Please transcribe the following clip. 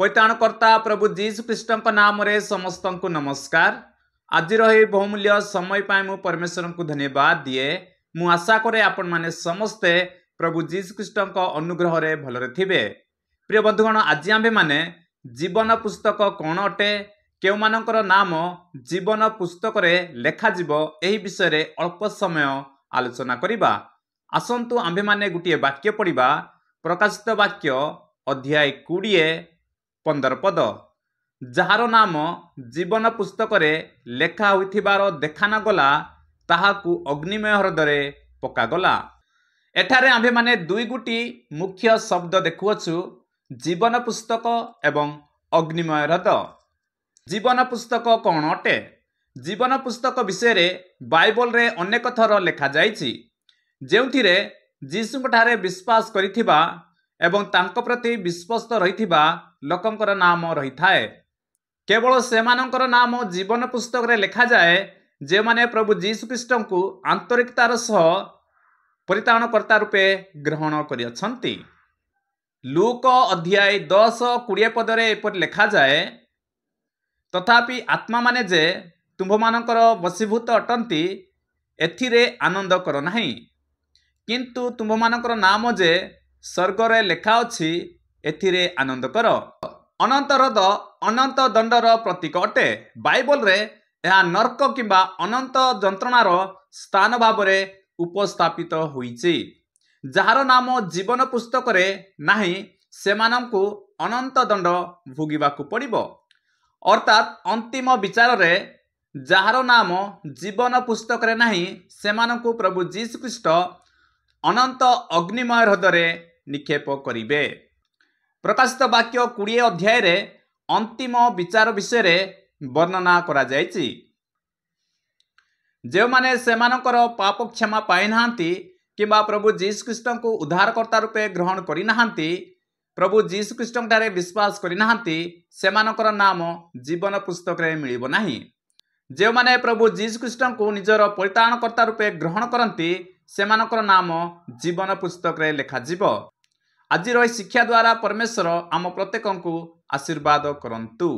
ପୈତାଣକର୍ତ୍ତା ପ୍ରଭୁ ଯୀଶୁ ଖ୍ରୀଷ୍ଟଙ୍କ ନାମରେ ସମସ୍ତଙ୍କୁ ନମସ୍କାର ଆଜିର ଏହି ବହୁମୂଲ୍ୟ ସମୟ ପାଇଁ ମୁଁ ପରମେଶ୍ୱରଙ୍କୁ ଧନ୍ୟବାଦ ଦିଏ ମୁଁ ଆଶା କରେ ଆପଣମାନେ ସମସ୍ତେ ପ୍ରଭୁ ଯୀଶୁ ଖ୍ରୀଷ୍ଟଙ୍କ ଅନୁଗ୍ରହରେ ଭଲରେ ଥିବେ ପ୍ରିୟ ବନ୍ଧୁଗଣ ଆଜି ଆମ୍ଭେମାନେ ଜୀବନ ପୁସ୍ତକ କ'ଣ ଅଟେ କେଉଁମାନଙ୍କର ନାମ ଜୀବନ ପୁସ୍ତକରେ ଲେଖାଯିବ ଏହି ବିଷୟରେ ଅଳ୍ପ ସମୟ ଆଲୋଚନା କରିବା ଆସନ୍ତୁ ଆମ୍ଭେମାନେ ଗୋଟିଏ ବାକ୍ୟ ପଢ଼ିବା ପ୍ରକାଶିତ ବାକ୍ୟ ଅଧ୍ୟାୟ କୋଡ଼ିଏ ପନ୍ଦର ପଦ ଯାହାର ନାମ ଜୀବନ ପୁସ୍ତକରେ ଲେଖା ହୋଇଥିବାର ଦେଖା ନଗଲା ତାହାକୁ ଅଗ୍ନିମୟ ହ୍ରଦରେ ପକାଗଲା ଏଠାରେ ଆମ୍ଭେମାନେ ଦୁଇ ଗୋଟି ମୁଖ୍ୟ ଶବ୍ଦ ଦେଖୁଅଛୁ ଜୀବନ ପୁସ୍ତକ ଏବଂ ଅଗ୍ନିମୟ ହ୍ରଦ ଜୀବନ ପୁସ୍ତକ କ'ଣ ଅଟେ ଜୀବନ ପୁସ୍ତକ ବିଷୟରେ ବାଇବଲରେ ଅନେକ ଥର ଲେଖାଯାଇଛି ଯେଉଁଥିରେ ଯୀଶୁଙ୍କଠାରେ ବିଶ୍ୱାସ କରିଥିବା ଏବଂ ତାଙ୍କ ପ୍ରତି ବିଶ୍ୱସ୍ତ ରହିଥିବା ଲୋକଙ୍କର ନାମ ରହିଥାଏ କେବଳ ସେମାନଙ୍କର ନାମ ଜୀବନ ପୁସ୍ତକରେ ଲେଖାଯାଏ ଯେଉଁମାନେ ପ୍ରଭୁ ଯୀଶୁଖ୍ରୀଷ୍ଟଙ୍କୁ ଆନ୍ତରିକତାର ସହ ପରିତାଣକର୍ତ୍ତା ରୂପେ ଗ୍ରହଣ କରିଅଛନ୍ତି ଲୁକ ଅଧ୍ୟାୟ ଦଶ କୋଡ଼ିଏ ପଦରେ ଏପରି ଲେଖାଯାଏ ତଥାପି ଆତ୍ମାମାନେ ଯେ ତୁମ୍ଭମାନଙ୍କର ବଶୀଭୂତ ଅଟନ୍ତି ଏଥିରେ ଆନନ୍ଦ କର ନାହିଁ କିନ୍ତୁ ତୁମ୍ଭମାନଙ୍କର ନାମ ଯେ ସ୍ୱର୍ଗରେ ଲେଖା ଅଛି ଏଥିରେ ଆନନ୍ଦ କର ଅନନ୍ତ ହ୍ରଦ ଅନନ୍ତ ଦଣ୍ଡର ପ୍ରତୀକ ଅଟେ ବାଇବଲରେ ଏହା ନର୍କ କିମ୍ବା ଅନନ୍ତ ଯନ୍ତ୍ରଣାର ସ୍ଥାନ ଭାବରେ ଉପସ୍ଥାପିତ ହୋଇଛି ଯାହାର ନାମ ଜୀବନ ପୁସ୍ତକରେ ନାହିଁ ସେମାନଙ୍କୁ ଅନନ୍ତ ଦଣ୍ଡ ଭୋଗିବାକୁ ପଡ଼ିବ ଅର୍ଥାତ୍ ଅନ୍ତିମ ବିଚାରରେ ଯାହାର ନାମ ଜୀବନ ପୁସ୍ତକରେ ନାହିଁ ସେମାନଙ୍କୁ ପ୍ରଭୁ ଯୀଶୁଖ୍ରୀଷ୍ଟ ଅନନ୍ତ ଅଗ୍ନିମୟ ହ୍ରଦରେ ନିକ୍ଷେପ କରିବେ ପ୍ରକାଶିତ ବାକ୍ୟ କୋଡ଼ିଏ ଅଧ୍ୟାୟରେ ଅନ୍ତିମ ବିଚାର ବିଷୟରେ ବର୍ଣ୍ଣନା କରାଯାଇଛି ଯେଉଁମାନେ ସେମାନଙ୍କର ପାପ କ୍ଷମା ପାଇନାହାନ୍ତି କିମ୍ବା ପ୍ରଭୁ ଯୀଶୁ ଖ୍ରୀଷ୍ଟଙ୍କୁ ଉଦ୍ଧାରକର୍ତ୍ତା ରୂପେ ଗ୍ରହଣ କରିନାହାନ୍ତି ପ୍ରଭୁ ଯୀଶୁ ଖ୍ରୀଷ୍ଟଙ୍କଠାରେ ବିଶ୍ୱାସ କରିନାହାନ୍ତି ସେମାନଙ୍କର ନାମ ଜୀବନ ପୁସ୍ତକରେ ମିଳିବ ନାହିଁ ଯେଉଁମାନେ ପ୍ରଭୁ ଯୀଶୁ ଖ୍ରୀଷ୍ଟଙ୍କୁ ନିଜର ପରିତାଣକର୍ତ୍ତା ରୂପେ ଗ୍ରହଣ କରନ୍ତି ସେମାନଙ୍କର ନାମ ଜୀବନ ପୁସ୍ତକରେ ଲେଖାଯିବ ଆଜିର ଏହି ଶିକ୍ଷା ଦ୍ୱାରା ପରମେଶ୍ୱର ଆମ ପ୍ରତ୍ୟେକଙ୍କୁ ଆଶୀର୍ବାଦ କରନ୍ତୁ